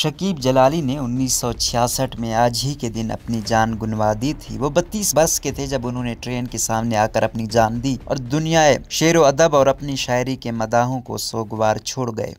शकीब जलाली ने 1966 में आज ही के दिन अपनी जान गुनवा दी थी वो 32 बस के थे जब उन्होंने ट्रेन के सामने आकर अपनी जान दी और दुनिया शेर अदब और अपनी शायरी के मदाहों को सोगवार छोड़ गए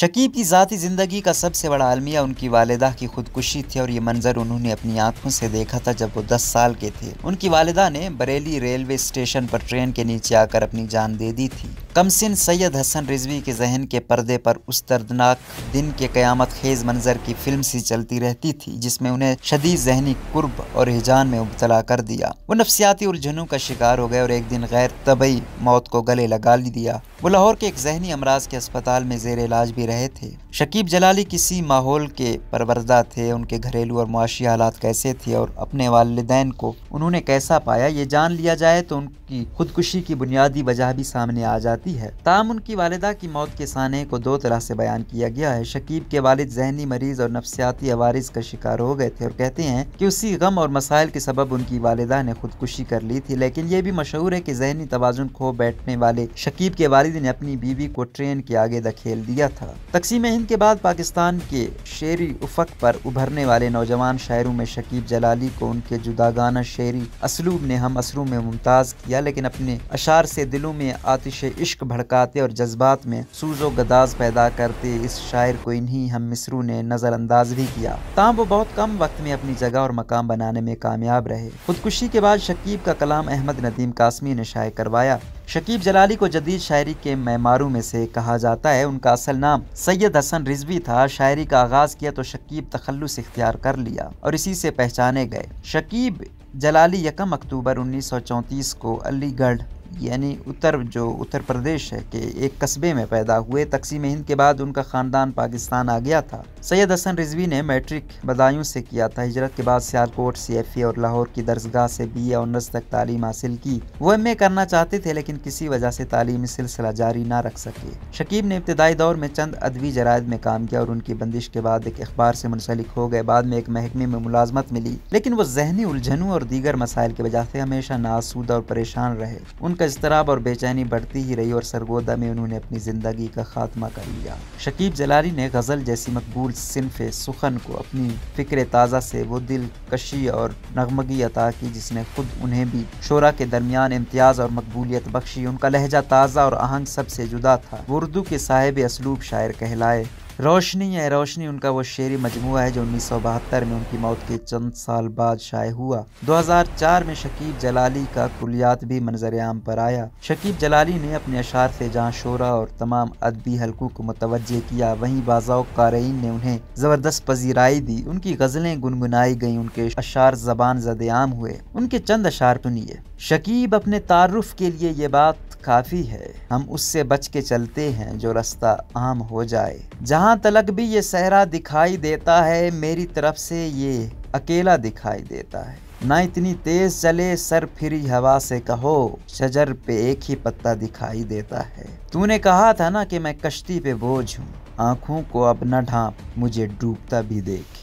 शकीब की ज़ाती ज़िंदगी का सबसे बड़ा अलमिया उनकी वालदा की खुदकुशी थी और ये मंज़र उन्होंने अपनी आंखों से देखा था जब वो दस साल के थे उनकी वालदा ने बरेली रेलवे स्टेशन पर ट्रेन के नीचे आकर अपनी जान दे दी थी कमसिन सैयद हसन रिजवी के जहन के पर्दे पर उस दर्दनाक दिन के क़्यामत खेज मंजर की फिल्म सी चलती रहती थी जिसमें उन्हें शदीद जहनी कुर्ब और हिजान में मुबतला कर दिया वो नफसियाती उलझनों का शिकार हो गए और एक दिन गैर तबई मौत को गले लगा दिया वो लाहौर के एक जहनी अमराज के अस्पताल में जेर इलाज भी रहे थे शकीब जलाली किसी माहौल के परवरदा थे उनके घरेलू और मुआशी हालात कैसे थे और अपने वालदेन को उन्होंने कैसा पाया ये जान लिया जाए तो उनकी खुदकुशी की बुनियादी वजह भी सामने आ जाती है ताम उनकी वालदा की मौत के सान को दो तरह से बयान किया गया है शकीब के वालिद जहनी मरीज और नफसियाती आवारिज का शिकार हो गए थे और कहते हैं की उसी गम और मसाइल के सबब उनकी वालदा ने खुदकुशी कर ली थी लेकिन ये भी मशहूर है की जहनी तोज़ुन खो बैठने वाले शकीब के वालिद खालिद ने अपनी बीवी को ट्रेन के आगे धकेल दिया था तकसीम हिंद के बाद पाकिस्तान के शेरी उफक पर उभरने वाले नौजवान शायरों में शकीब जलाली को उनके जुदागाना शेरी असलूब ने हम असरू में मुमताज़ किया लेकिन अपने अशार से दिलों में आतिश इश्क भड़काते और जज्बात में सूजो गदाज पैदा करते इस शायर को इन्हीं हम मिसरू ने नज़रअंदाज भी किया ताम वो बहुत कम वक्त में अपनी जगह और मकाम बनाने में कामयाब रहे खुदकुशी के बाद शकीब का कलाम अहमद नदीम कासमी ने शाये करवाया शकीब जलाली को जदीद शायरी के मैमारों में से कहा जाता है उनका असल नाम सैयद हसन रिजवी था शायरी का आगाज़ किया तो शकीब तखलुस इख्तियार कर लिया और इसी से पहचाने गए शकीब जलाली यकम अक्टूबर 1934 को अलीगढ़ यानी उत्तर जो उत्तर प्रदेश है के एक कस्बे में पैदा हुए तकसीम हिंद के बाद उनका ख़ानदान पाकिस्तान आ गया था सैयद हसन रिजवी ने मैट्रिक बदायूं से किया था हिजरत के बाद सियालकोट सी एफ और लाहौर की दर्जगाह से बी एनर्स तक तालीम हासिल की वो एम ए करना चाहते थे लेकिन किसी वजह से तालीमी सिलसिला जारी न रख सके शकीब ने इब्तदाई दौर में चंद अदबी जरायद में काम किया और उनकी बंदिश के बाद एक अखबार से मुंसलिक हो गए बाद में एक महकमे में मुलाजमत मिली लेकिन वो जहनी उलझनों और दीगर मसाइल की वजह से हमेशा नासूद और परेशान रहे उनका का इसतराब और बेचैनी बढ़ती ही रही और सरगोदा में उन्होंने अपनी ज़िंदगी का खात्मा कर लिया शकीब जलारी ने गज़ल जैसी मकबूल सिनफ सुखन को अपनी फ़िक्र ताज़ा से वो दिल कशी और नगमगी अता की जिसने खुद उन्हें भी शोरा के दरमियान इम्तियाज़ और मकबूलियत बख्शी उनका लहजा ताज़ा और आहंग सबसे जुदा था उर्दू के साहिब असलूब शायर कहलाए रोशनी है रोशनी उनका वो शेरी मजमू है जो उन्नीस में उनकी मौत के चंद साल बाद शाये हुआ 2004 में शकीब जलाली का कुलियात भी मंजर आम पर आया शकीब जलाली ने अपने अशार से जहाँ शोरा और तमाम अदबी हलकों को मुतवजह किया वहीं बाजाओ कारीन ने उन्हें ज़बरदस्त पजीराई दी उनकी गज़लें गुनगुनाई गई उनके अशार जबान जद आम हुए उनके चंद अशार सुनिए तो शकीब अपने तारुफ के लिए ये बात काफ़ी है हम उससे बच के चलते हैं जो रास्ता आम हो जाए जहाँ तलक भी ये सहरा दिखाई देता है मेरी तरफ से ये अकेला दिखाई देता है ना इतनी तेज चले सर फिरी हवा से कहो शजर पे एक ही पत्ता दिखाई देता है तूने कहा था ना कि मैं कश्ती पे बोझ हूँ आंखों को अब न ढांप मुझे डूबता भी देख